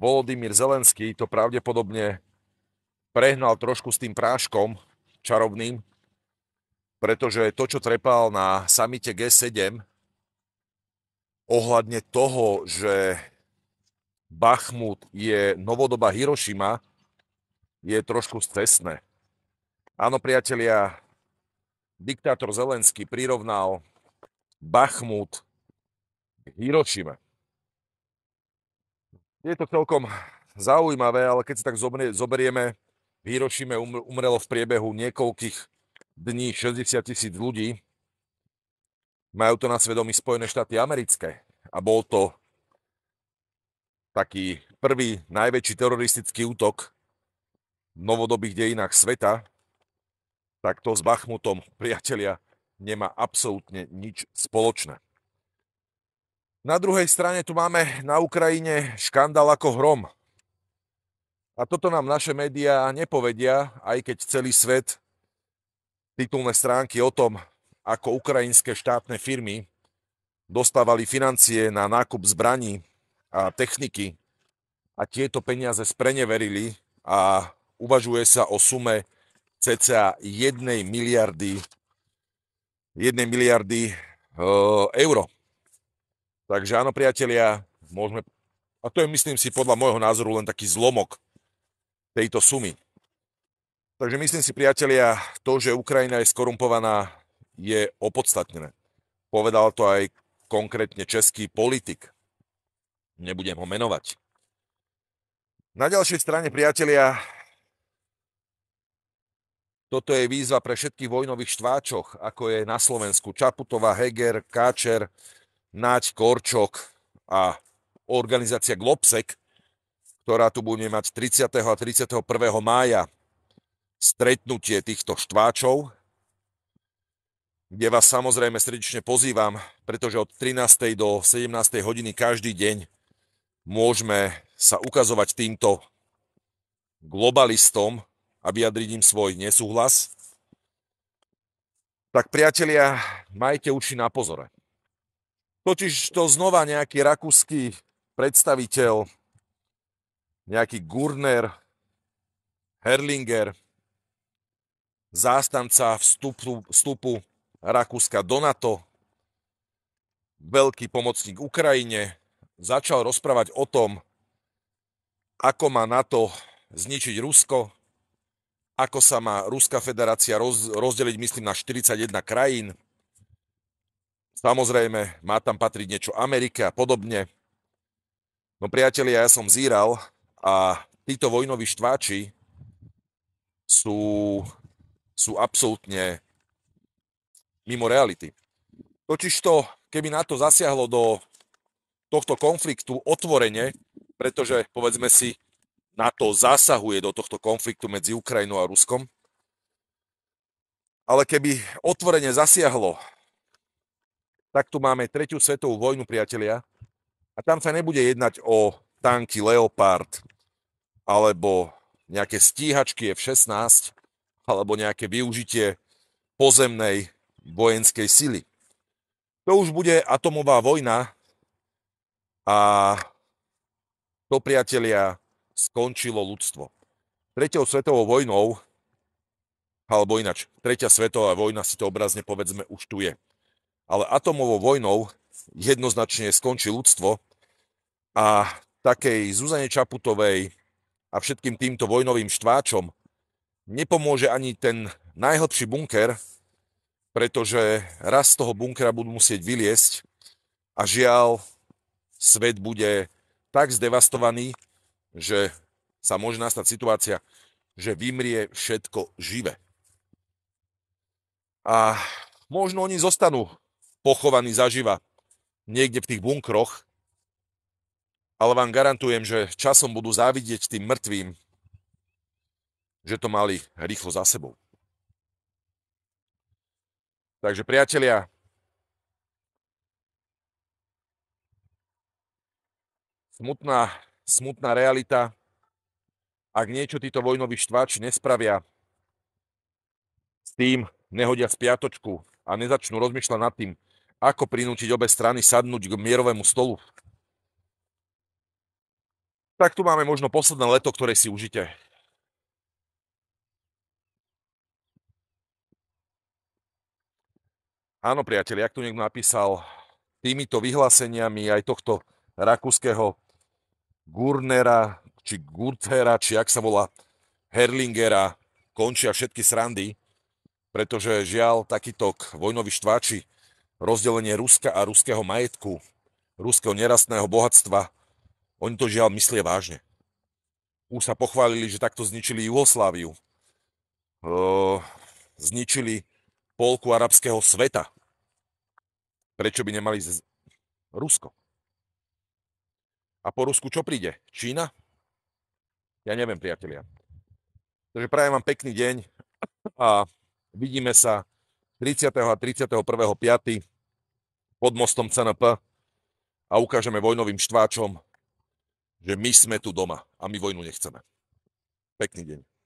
Volodymyr Zelenský to pravdepodobne prehnal trošku s tým práškom čarovným, pretože to, čo trepal na samite G7 ohľadne toho, že Bachmut je novodoba Hirošima, je trošku stresné. Áno, priatelia, diktátor Zelenský prirovnal Bachmut k Hirošime. Je to celkom zaujímavé, ale keď si tak zoberieme, v Hirošime um, umrelo v priebehu niekoľkých dní 60 tisíc ľudí. Majú to na svedomí Spojené štáty americké. A bol to taký prvý najväčší teroristický útok v novodobých dejinách sveta, tak to s Bachmutom, priatelia, nemá absolútne nič spoločné. Na druhej strane tu máme na Ukrajine škandál ako hrom. A toto nám naše médiá nepovedia, aj keď celý svet titulné stránky o tom, ako ukrajinské štátne firmy dostávali financie na nákup zbraní a techniky a tieto peniaze spreneverili a uvažuje sa o sume cca 1 miliardy 1 miliardy e, euro. Takže áno, priatelia, môžeme... A to je, myslím si, podľa môjho názoru len taký zlomok tejto sumy. Takže myslím si, priatelia, to, že Ukrajina je skorumpovaná, je opodstatnené. Povedal to aj konkrétne český politik. Nebudem ho menovať. Na ďalšej strane, priatelia, toto je výzva pre všetkých vojnových štváčoch, ako je na Slovensku Čaputová, Heger, Káčer, Nať Korčok a organizácia Globsek, ktorá tu bude mať 30. a 31. mája stretnutie týchto štváčov, kde vás samozrejme srdečne pozývam, pretože od 13. do 17. hodiny každý deň môžeme sa ukazovať týmto globalistom a vyjadriť im svoj nesúhlas. Tak priatelia, majte uši na pozore. Totiž to znova nejaký rakúsky predstaviteľ, nejaký Gurner, Herlinger, zástanca vstupu, vstupu Rakúska do NATO, veľký pomocník Ukrajine, začal rozprávať o tom, ako má NATO zničiť Rusko, ako sa má Ruská federácia roz, rozdeliť, myslím, na 41 krajín, Samozrejme, má tam patriť niečo Amerike a podobne. No priatelia, ja som zíral a títo vojnoví štváči sú, sú absolútne mimo reality. to, keby na to zasiahlo do tohto konfliktu otvorene, pretože povedzme si, na to zasahuje do tohto konfliktu medzi Ukrajinou a Ruskom, ale keby otvorene zasiahlo tak tu máme tretiu svetovú vojnu, priatelia. A tam sa nebude jednať o tanky Leopard alebo nejaké stíhačky F-16 alebo nejaké využitie pozemnej vojenskej sily. To už bude atomová vojna a to, priatelia, skončilo ľudstvo. Tretou svetovou vojnou, alebo inač, tretia svetová vojna si to obrazne povedzme už tu je ale atomovou vojnou jednoznačne skončí ľudstvo a takej Zuzane Čaputovej a všetkým týmto vojnovým štváčom nepomôže ani ten najhlbší bunker, pretože raz z toho bunkera budú musieť vyliesť a žiaľ, svet bude tak zdevastovaný, že sa môže nastať situácia, že vymrie všetko živé. A možno oni zostanú pochovaný zaživa niekde v tých bunkroch, ale vám garantujem, že časom budú závidieť tým mŕtvým, že to mali rýchlo za sebou. Takže priatelia, smutná, smutná realita, ak niečo títo vojnoví štváči nespravia s tým, nehodia z piatočku a nezačnú rozmýšľať nad tým, ako prinútiť obe strany sadnúť k mierovému stolu? Tak tu máme možno posledné leto, ktoré si užite. Áno, priateľ, jak tu niekto napísal, týmito vyhláseniami aj tohto rakúskeho Gurnera, či Gurthera, či ak sa volá, Herlingera, končia všetky srandy, pretože žiaľ, takýto vojnový štváči rozdelenie Ruska a ruského majetku, ruského nerastného bohatstva, oni to žiaľ myslia vážne. Už sa pochválili, že takto zničili Jugosláviu. zničili polku arabského sveta. Prečo by nemali z... Rusko? A po Rusku čo príde? Čína? Ja neviem, priatelia. Takže prajem vám pekný deň a vidíme sa 30. a 31.5. pod mostom CNP a ukážeme vojnovým štváčom, že my sme tu doma a my vojnu nechceme. Pekný deň.